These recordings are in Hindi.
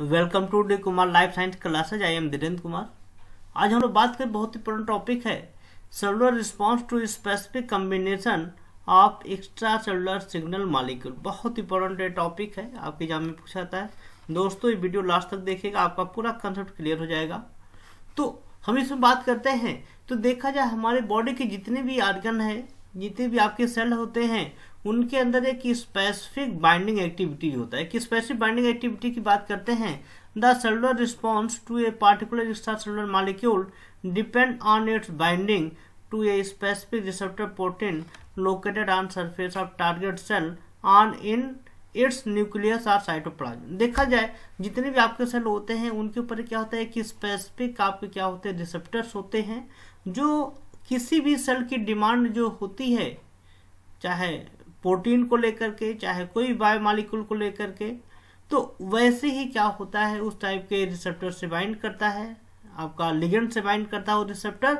welcome to D Kumar life science classes I am Dhirendra Kumar आज हम लोग बात करें बहुत ही इंपॉर्टेंट टॉपिक है cellular response to specific combination of extracellular signal molecule बहुत इंपॉर्टेंट टॉपिक है आपके एग्जाम में पूछा जाता है दोस्तों ये वीडियो लास्ट तक देखिएगा आपका पूरा कंसेप्ट क्लियर हो जाएगा तो हम इसमें बात करते हैं तो देखा जाए हमारे बॉडी के जितने भी आर्गन है जितने भी आपके सेल होते हैं उनके अंदर एक स्पेसिफिक बाइंडिंग एक्टिविटी होता है कि स्पेसिफिक बाइंडिंग एक्टिविटी की बात करते हैं the cellular response to a particular extracellular molecule depend on its binding to a specific receptor protein located on surface of target cell on in its nucleus और साइटोप्लाज्म देखा जाए जितने भी आपके सेल होते हैं उनके ऊपर क्या होता है कि स्पेसिफिक आपके क्या होते हैं रिसेप्टर्स होते हैं जो किसी भी सेल की डिमांड जो होती है चाहे प्रोटीन को लेकर के चाहे कोई बायोमालिकुल को लेकर के तो वैसे ही क्या होता है उस टाइप के रिसेप्टर से बाइंड करता है आपका लिगेंड से बाइंड करता है वो रिसेप्टर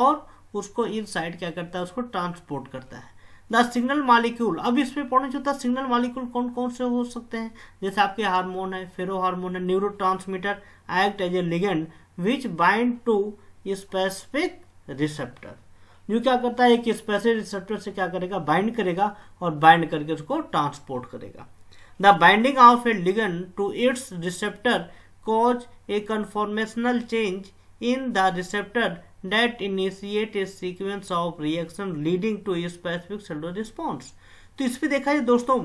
और उसको इन साइड क्या करता है उसको ट्रांसपोर्ट करता है द सिग्नल मालिक्यूल अब इसमें पढ़ना चाहता है सिग्नल मालिक्यूल कौन कौन से हो सकते हैं जैसे आपके हार्मोन है फेरो हार्मोन है neurotransmitter act as a ligand which bind to specific receptor जो क्या करता है एक स्पेशल रिसेप्टर से क्या करेगा बाइंड करेगा और बाइंड करके उसको ट्रांसपोर्ट करेगा the binding of a ligand to its receptor cause a conformational change in the receptor that initiate a sequence of reaction leading to a specific cellular response तो इस पर देखा जाए दोस्तों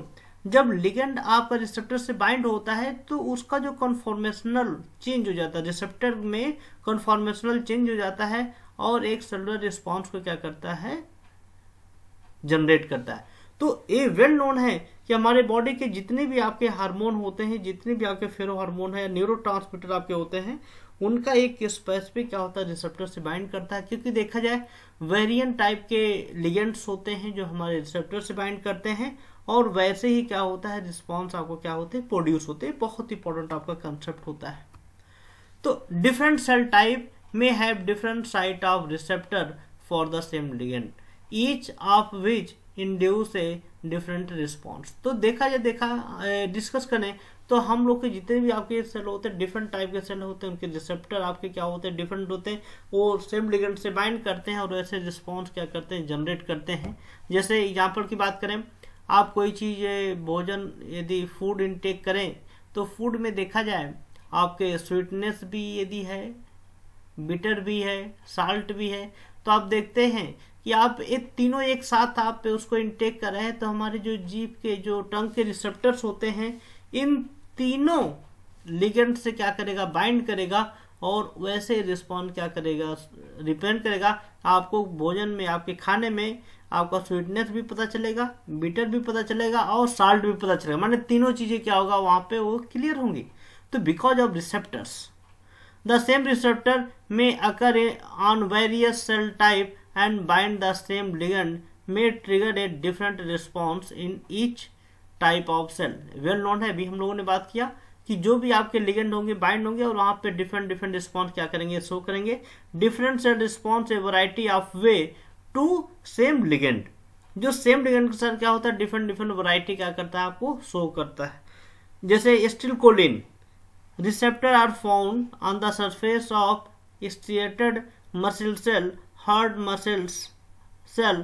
जब लिगेंड आपका रिसेप्टर से बाइंड होता है तो उसका जो कन्फॉर्मेशनल चेंज हो जाता है रिसेप्टर में कन्फॉर्मेशनल चेंज हो जाता है और एक सेलुलर रिस्पॉन्स को क्या करता है जनरेट करता है तो ये वेल नोन है कि हमारे बॉडी के जितने भी आपके हार्मोन होते हैं जितने भी आपके फेरो हार्मोन है न्यूरो आपके होते हैं उनका एक स्पेसिफिक क्या होता है रिसेप्टर से बाइंड करता है क्योंकि देखा जाए वेरियन टाइप के लिगेंट्स होते हैं जो हमारे रिसेप्टर से बाइंड करते हैं और वैसे ही क्या होता है रिस्पॉन्स आपको क्या होते हैं प्रोड्यूस होते हैं बहुत इंपॉर्टेंट आपका कंसेप्ट होता है तो different cell type may have different site of receptor for the same ligand each of which induce a different response तो देखा जाए देखा डिस्कस करें तो हम लोग के जितने भी आपके सेल होते हैं डिफरेंट टाइप के सेल होते हैं उनके रिसेप्टर आपके क्या होते हैं डिफरेंट होते हैं वो सेम लिगेंट से बाइंड करते हैं और ऐसे रिस्पॉन्स क्या करते हैं जनरेट करते हैं जैसे एग्जाम्पल की बात करें आप कोई चीज़ भोजन यदि फूड इनटेक करें तो फूड में देखा जाए आपके स्वीटनेस भी यदि है बिटर भी है साल्ट भी है तो आप देखते हैं कि आप एक तीनों एक साथ आप पे उसको इनटेक हैं तो हमारे जो जीप के जो टंग के रिसेप्टर्स होते हैं इन तीनों लिगेंट से क्या करेगा बाइंड करेगा और वैसे रिस्पॉन्ड क्या करेगा रिपेंड करेगा आपको भोजन में आपके खाने में आपका स्वीटनेस भी पता चलेगा बीटर भी पता चलेगा और साल्ट भी पता चलेगा माने तीनों चीज़ें क्या होगा वहाँ पे वो क्लियर होंगी तो because of receptors the same receptor may occur on various cell type and bind the same ligand may trigger a different response in each type of cell well known है अभी हम लोगों ने बात किया कि जो भी आपके लिगेंड होंगे बाइंड होंगे और वहां पे डिफरेंट डिफरेंट रिस्पॉन्स क्या करेंगे शो करेंगे different cell response a variety of way to same ligand जो सेम लिगेंड के साथ क्या होता है डिफरेंट डिफरेंट वराइटी क्या करता है आपको शो करता है जैसे acetylcholine receptor are found on the surface of striated muscle cell heart muscles cell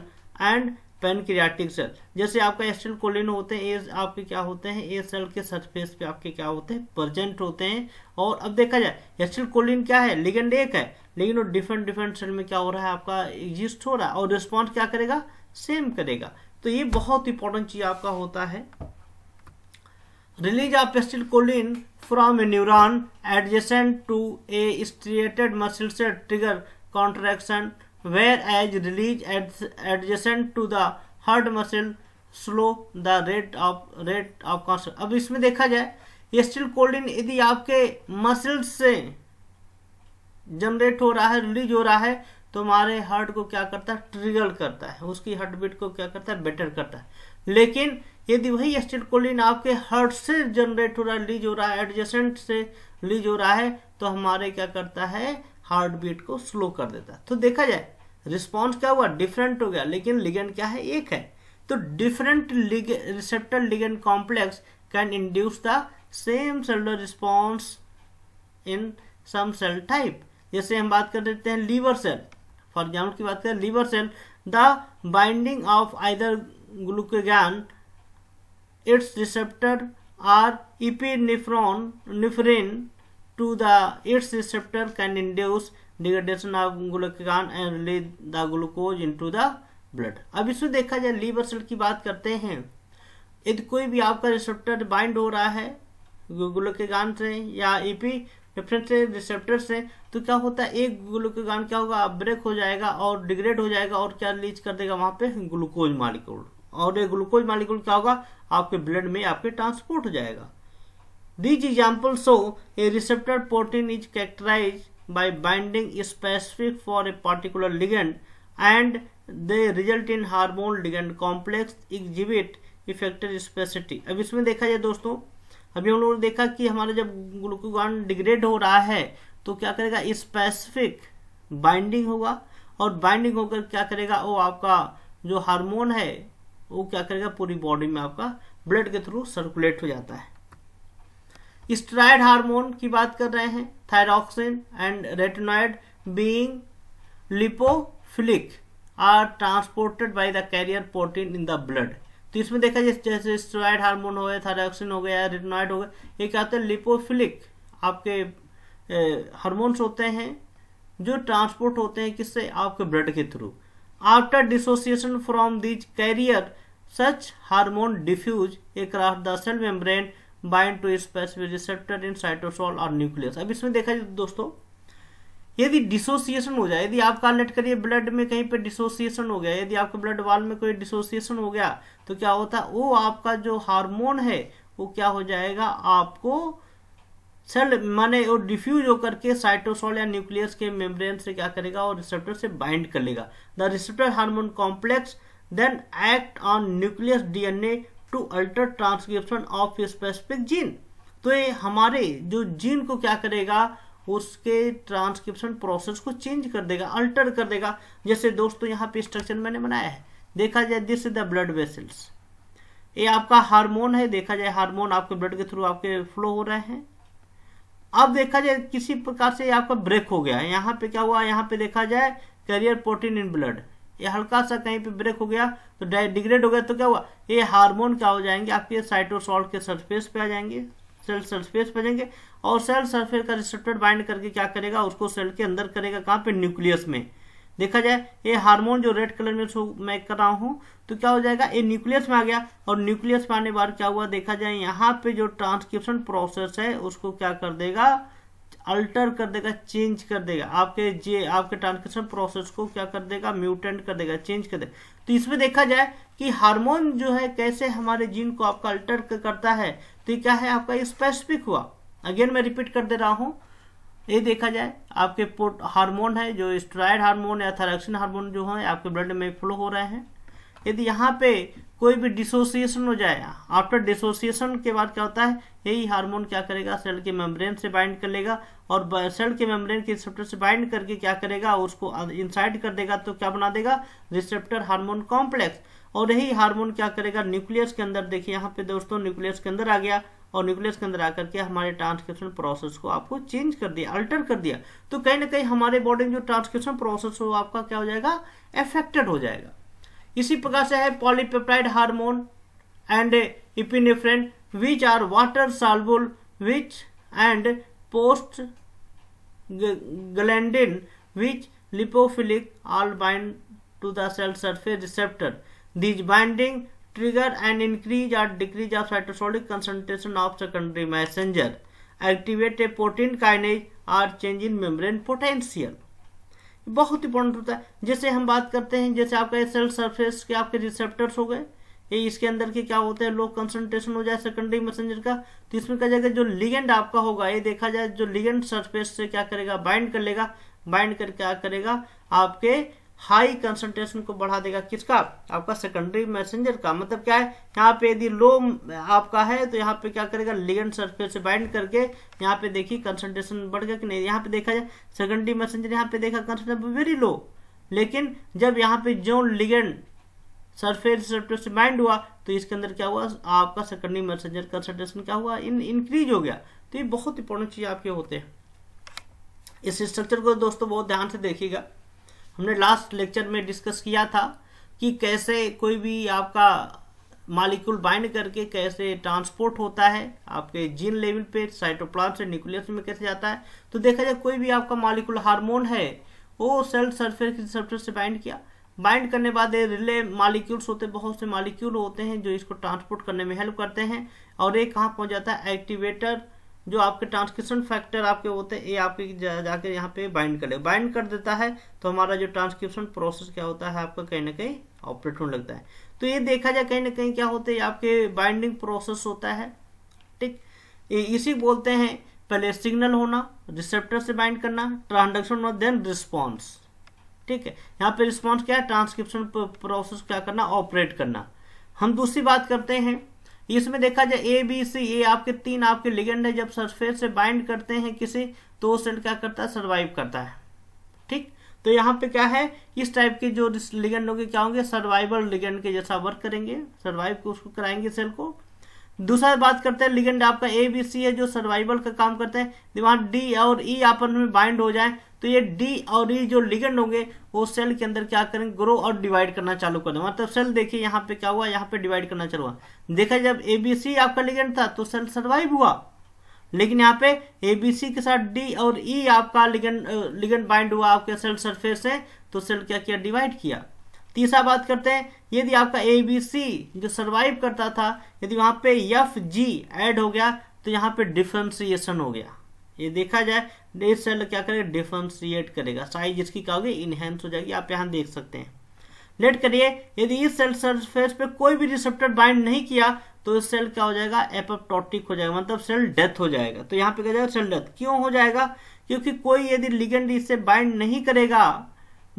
and pancreatic cell जैसे आपका एस्टल कोलिन होते हैं ये आपके क्या होते हैं ए सेल के सरफेस पे आपके क्या होते हैं प्रजेंट होते हैं और अब देखा जाए एस्टल कोलिन क्या है लिगेंड एक है लेकिन वो डिफरेंट डिफरेंट सेल में क्या हो रहा है आपका एग्जिस्ट हो रहा है और रिस्पॉन्स क्या करेगा सेम करेगा तो ये बहुत इंपॉर्टेंट चीज आपका होता है release of acetylcholine from a neuron adjacent to a striated muscle से trigger contraction whereas release adjacent to the heart muscle slow the rate of rate of कॉन्सल अब इसमें देखा जाए एस्टिलकोलिन यदि आपके मसल से जनरेट हो रहा है रिलीज हो रहा है तो हमारे हार्ट को क्या करता है ट्रिगर करता है उसकी हार्ट बीट को क्या करता है बेटर करता है लेकिन यदि वही एस्टिडकोलिन आपके हर्ट से जनरेट हो रहा है लीज हो रहा है एडजेसेंट से लीज हो रहा है तो हमारे क्या करता है हार्ट बीट को स्लो कर देता है तो देखा जाए रिस्पॉन्स क्या हुआ डिफरेंट हो गया लेकिन लिगेंड क्या है एक है तो different receptor ligand complex can induce the same cellular response in some cell type जैसे हम बात कर देते हैं लीवर सेल फॉर एग्जाम्पल की बात करें liver cell the binding of either glucagon its receptor or epinephrine nephrin to the its receptor can induce degradation of glucagon and release the glucose into the blood अब इसमें देखा जाए लीवर सेल की बात करते हैं यदि कोई भी आपका रिसेप्टर बाइंड हो रहा है ग्लूकेगान से या ईपी डिफरेंट रिसेप्टर से तो क्या होता है एक ग्लूकेगान क्या होगा ब्रेक हो जाएगा और डिग्रेड हो जाएगा और क्या रिलीज कर देगा वहां पे ग्लूकोज मालिक्यूल और ये ग्लूकोज मालिक्यूल क्या होगा आपके ब्लड में आपके ट्रांसपोर्ट हो जाएगा these example so a receptor protein is characterize by binding specific for a particular ligand and the result in hormone ligand complex exhibit effected specificity अब इसमें देखा जाए दोस्तों अभी हम लोगों ने देखा कि हमारा जब ग्लूकोगान डिग्रेड हो रहा है तो क्या करेगा स्पेसिफिक बाइंडिंग होगा और बाइंडिंग होकर क्या करेगा वो आपका जो हार्मोन है वो क्या करेगा पूरी बॉडी में आपका ब्लड के थ्रू सर्कुलेट हो जाता है स्ट्राइड हार्मोन की बात कर रहे हैं thyroxine and retinoid being lipophilic are transported by the carrier protein in the blood तो इसमें देखा जाए जैसे स्ट्राइड हार्मोन हो गया थायरॉक्सिन हो गया रेटोनॉइड हो गया ये क्या होता है लिपोफिलिक आपके हारमोन्स होते हैं जो ट्रांसपोर्ट होते हैं किससे आपके ब्लड के through after dissociation from these carrier such hormone diffuse across the cell membrane bind to specific receptor in cytosol और न्यूक्लियस अब इसमें देखा जाए तो दोस्तों यदि डिसोसिएशन हो जाए यदि आपका लेट करिए ब्लड में कहीं पे डिसोसिएशन हो गया यदि आपके ब्लड वाल में कोई डिसोसिएशन हो गया तो क्या होता है वो आपका जो हार्मोन है वो क्या हो जाएगा आपको सेल माने और डिफ्यूज होकर के साइटोसोल या न्यूक्लियस के मेम्ब्रेन से क्या करेगा और रिसेप्टर से बाइंड कर लेगा the receptor hormone complex then act on nucleus DNA to alter transcription of specific gene तो ये हमारे जो जीन को क्या करेगा उसके ट्रांसक्रिप्शन प्रोसेस को चेंज कर देगा अल्टर कर देगा जैसे दोस्तों यहाँ पे स्ट्रक्चर मैंने बनाया है देखा जाए this is the blood vessels ये आपका हार्मोन है देखा जाए हार्मोन आपके ब्लड के थ्रू आपके फ्लो हो रहे हैं अब देखा जाए किसी प्रकार से आपका ब्रेक हो गया यहाँ पे क्या हुआ यहाँ पे देखा जाए कैरियर प्रोटीन इन ब्लड ये हल्का सा कहीं पे ब्रेक हो गया तो डिग्रेड हो गया तो क्या हुआ ये हार्मोन क्या हो जाएंगे आपके साइटोसॉल के सरफेस पे आ जाएंगे सेल सरफेस पे जाएंगे और सेल सरफेस का रिसेप्टर बाइंड करके क्या करेगा उसको सेल के अंदर करेगा कहाँ पे न्यूक्लियस में देखा जाए ये हार्मोन जो रेड कलर में शो मैं कर रहा हूँ तो क्या हो जाएगा ये न्यूक्लियस में आ गया और न्यूक्लियस में आने बार क्या हुआ देखा जाए यहाँ पे जो ट्रांसक्रिप्शन प्रोसेस है उसको क्या कर देगा अल्टर कर देगा चेंज कर देगा आपके जे आपके ट्रांसक्रिप्शन प्रोसेस को क्या कर देगा म्यूटेंट कर देगा चेंज कर देगा तो इसमें देखा जाए कि हार्मोन जो है कैसे हमारे जीन को आपका अल्टर करता है तो क्या है आपका स्पेसिफिक हुआ अगेन मैं रिपीट कर दे रहा हूँ ये देखा जाए आपके पोट हार्मोन है जो स्ट्राइड हार्मोन या थैरेक्सिन हार्मोन जो है आपके ब्लड में फ्लो हो रहे हैं यदि यहाँ पे कोई भी डिसोसिएशन हो जाए आफ्टर डिसोसिएशन के बाद क्या होता है यही हार्मोन क्या करेगा सेल के मेम्ब्रेन से बाइंड कर लेगा और सेल के मेम्ब्रेन के रिसेप्टर से बाइंड करके क्या करेगा उसको इंसाइड कर देगा तो क्या बना देगा रिसेप्टर हार्मोन कॉम्प्लेक्स और यही हार्मोन क्या करेगा न्यूक्लियस के अंदर देखिए यहाँ पे दोस्तों न्यूक्लियस के अंदर आ गया और न्यूक्लियस के अंदर आकर के हमारे ट्रांसक्रिप्शन प्रोसेस को आपको चेंज कर दिया अल्टर कर दिया तो कहीं ना कहीं हमारे बॉडी में जो ट्रांसक्रिप्शन प्रोसेस हो आपका क्या हो जाएगा एफेक्टेड हो जाएगा इसी प्रकार से है polypeptide hormone and epinephrine which are water soluble which and prostaglandin which lipophilic all bind to the cell surface receptor these binding trigger an increase or decrease of cytosolic concentration of secondary messenger activate a protein kinase or change in membrane potential बहुत इंपॉर्टेंट होता है जैसे हम बात करते हैं जैसे आपका सेल सरफेस के आपके रिसेप्टर्स हो गए ये इसके अंदर के क्या होते हैं लो कंसंट्रेशन हो जाए सेकेंडरी मैसेंजर का तो इसमें क्या जाएगा जो लिगेंड आपका होगा ये देखा जाए जो लिगेंड सरफेस से क्या करेगा बाइंड कर लेगा बाइंड कर क्या करेगा आपके हाई कंसंट्रेशन को बढ़ा देगा किसका आपका सेकेंडरी मैसेंजर का मतलब क्या है यहाँ पे यदि लो आपका है तो यहाँ पे क्या करेगा लिगेंड सरफेस से बाइंड करके यहाँ पे देखिए कंसंट्रेशन बढ़ गया कि नहीं यहाँ पे देखा जाए सेकेंडरी मैसेंजर यहाँ पे देखा कंसंट्रेशन वेरी लो लेकिन जब यहाँ पे जो लिगेंड सरफेस सरफेस से बाइंड हुआ तो इसके अंदर क्या हुआ आपका सेकेंडरी मैसेंजर कंसनट्रेशन क्या हुआ इन इंक्रीज हो गया तो ये बहुत इंपॉर्टेंट चीज आपके होते हैं इस स्ट्रक्चर को दोस्तों बहुत ध्यान से देखिएगा हमने लास्ट लेक्चर में डिस्कस किया था कि कैसे कोई भी आपका मालिक्यूल बाइंड करके कैसे ट्रांसपोर्ट होता है आपके जीन लेवल पे साइटोप्लाज से न्यूक्लियस में कैसे जाता है तो देखा जाए कोई भी आपका मालिक्यूल हार्मोन है वो सेल सरफेस की सरफेस से बाइंड किया बाइंड करने बाद ये रिले मालिक्यूल्स होते बहुत से मालिक्यूल होते हैं जो इसको ट्रांसपोर्ट करने में हेल्प करते हैं और ये कहाँ पहुँच जाता है एक्टिवेटर जो आपके ट्रांसक्रिप्शन फैक्टर आपके होते हैं ये आपके जा, जाकर यहाँ पे बाइंड कर ले बाइंड कर देता है तो हमारा जो ट्रांसक्रिप्शन प्रोसेस क्या होता है आपका कहीं ना कहीं ऑपरेट होने लगता है तो ये देखा जाए कहीं ना कहीं क्या होते हैं आपके बाइंडिंग प्रोसेस होता है ठीक ये इसी बोलते हैं पहले सिग्नल होना रिसेप्टर से बाइंड करना ट्रांडक्शन और देन रिस्पॉन्स ठीक है यहाँ पे रिस्पॉन्स क्या है ट्रांसक्रिप्शन प्रोसेस क्या करना ऑपरेट करना हम दूसरी बात करते हैं इसमें देखा जाए ए बी सी ए आपके तीन आपके लिगेंड है जब सरफेस से बाइंड करते हैं किसी तो सेल क्या करता है सर्वाइव करता है ठीक तो यहाँ पे क्या है इस टाइप के जो लिगेंड होंगे क्या होंगे सर्वाइवल लिगेंड के जैसा वर्क करेंगे सर्वाइव को उसको कराएंगे सेल को दूसरा बात करते हैं लिगेंड आपका ए बी सी है जो सर्वाइवल का काम करते हैं दिमाग डी और ई e आप आपस में बाइंड हो जाए तो ये डी और ई e जो लिगेंड होंगे वो सेल के अंदर क्या करेंगे ग्रो और डिवाइड करना चालू कर दें मतलब सेल देखिए यहाँ पे क्या हुआ यहाँ पे डिवाइड करना चालू हुआ देखा जब ए बी सी आपका लिगेंड था तो सेल सर्वाइव हुआ लेकिन यहाँ पे एबीसी के साथ डी और ई e आपका लिगेंड लिगन बाइंड हुआ आपके सेल सरफेस से तो सेल क्या किया डिवाइड किया तीसरा बात करते हैं यदि आपका ए बी सी जो सर्वाइव करता था यदि वहां पे यफ जी एड हो गया तो यहाँ पे डिफ्रेंसिएशन हो गया ये देखा जाए ये सेल क्या करेगा डिफ्रेंसिएट करेगा साइज इसकी क्या होगी इनहेंस हो जाएगी आप यहाँ देख सकते हैं लेट करिए यदि इस सेल सरफेस पे कोई भी रिसेप्टर बाइंड नहीं किया तो इस सेल क्या हो जाएगा एपोप्टोटिक हो जाएगा मतलब सेल डेथ हो जाएगा तो यहाँ पे क्या जाएगा सेल डेथ क्यों हो जाएगा क्योंकि कोई यदि लिगेंड इससे बाइंड नहीं करेगा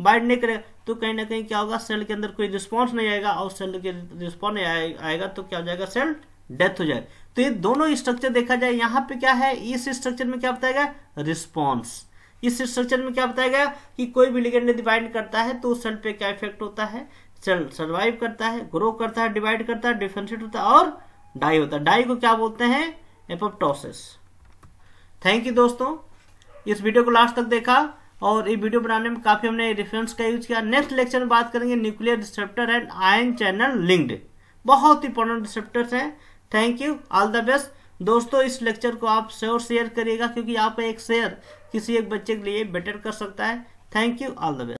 बाइट नहीं करेगा तो कहीं ना कहीं क्या होगा सेल के अंदर कोई रिस्पॉन्स नहीं आएगा और सेल के रिस्पॉन्स नहीं आएगा तो क्या हो जाएगा सेल डेथ हो जाएगा तो ये दोनों स्ट्रक्चर देखा जाए यहाँ पे क्या है इस स्ट्रक्चर में क्या बताया गया रिस्पॉन्स इस स्ट्रक्चर में क्या बताया गया कि कोई भी लिगेंड डिवाइड करता है तो उस सेल पे क्या इफेक्ट होता है सेल सर्वाइव करता है ग्रो करता है डिवाइड करता है डिफ्रेंशिएट होता है और डाई होता है डाई को क्या बोलते हैं एपोप्टोसिस थैंक यू दोस्तों इस वीडियो को लास्ट तक देखा और ये वीडियो बनाने में काफ़ी हमने रेफरेंस का यूज किया नेक्स्ट लेक्चर में बात करेंगे nuclear receptor and ion channel linked बहुत इंपॉर्टेंट रिसेप्टर्स है thank you all the best दोस्तों इस लेक्चर को आप शेयर शेयर करिएगा क्योंकि आपका एक शेयर किसी एक बच्चे के लिए बेटर कर सकता है thank you all the best